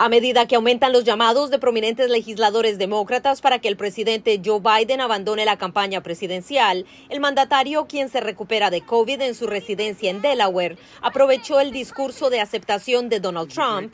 a medida que aumentan los llamados de prominentes legisladores demócratas para que el presidente Joe Biden abandone la campaña presidencial, el mandatario, quien se recupera de COVID en su residencia en Delaware, aprovechó el discurso de aceptación de Donald Trump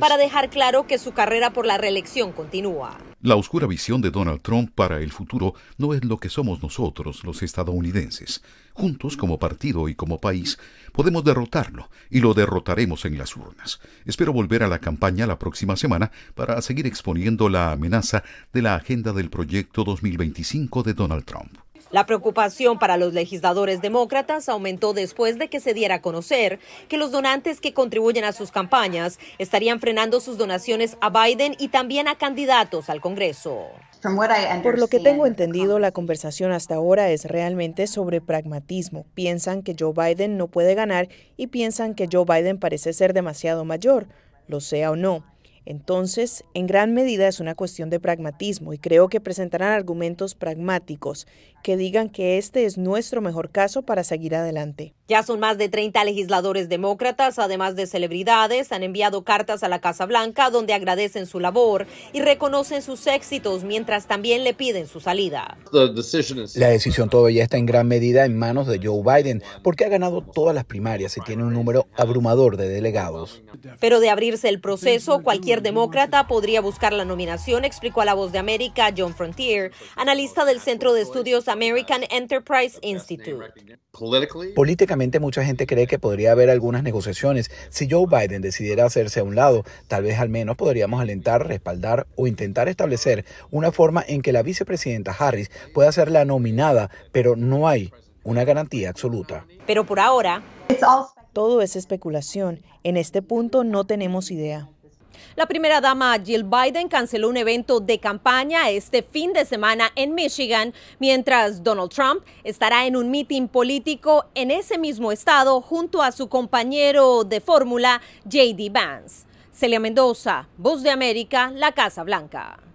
para dejar claro que su carrera por la reelección continúa. La oscura visión de Donald Trump para el futuro no es lo que somos nosotros, los estadounidenses. Juntos, como partido y como país, podemos derrotarlo y lo derrotaremos en las urnas. Espero volver a la campaña la próxima semana para seguir exponiendo la amenaza de la agenda del proyecto 2025 de Donald Trump. La preocupación para los legisladores demócratas aumentó después de que se diera a conocer que los donantes que contribuyen a sus campañas estarían frenando sus donaciones a Biden y también a candidatos al Congreso. Por lo que tengo entendido, la conversación hasta ahora es realmente sobre pragmatismo. Piensan que Joe Biden no puede ganar y piensan que Joe Biden parece ser demasiado mayor, lo sea o no. Entonces, en gran medida es una cuestión de pragmatismo y creo que presentarán argumentos pragmáticos que digan que este es nuestro mejor caso para seguir adelante. Ya son más de 30 legisladores demócratas, además de celebridades, han enviado cartas a la Casa Blanca donde agradecen su labor y reconocen sus éxitos, mientras también le piden su salida. La decisión todavía está en gran medida en manos de Joe Biden, porque ha ganado todas las primarias y tiene un número abrumador de delegados. Pero de abrirse el proceso, cualquier demócrata podría buscar la nominación, explicó a La Voz de América John Frontier, analista del Centro de Estudios American Enterprise Institute. Políticamente mucha gente cree que podría haber algunas negociaciones. Si Joe Biden decidiera hacerse a un lado, tal vez al menos podríamos alentar, respaldar o intentar establecer una forma en que la vicepresidenta Harris pueda ser la nominada, pero no hay una garantía absoluta. Pero por ahora... Todo es especulación. En este punto no tenemos idea. La primera dama Jill Biden canceló un evento de campaña este fin de semana en Michigan, mientras Donald Trump estará en un mitin político en ese mismo estado junto a su compañero de fórmula JD Vance. Celia Mendoza, Voz de América, La Casa Blanca.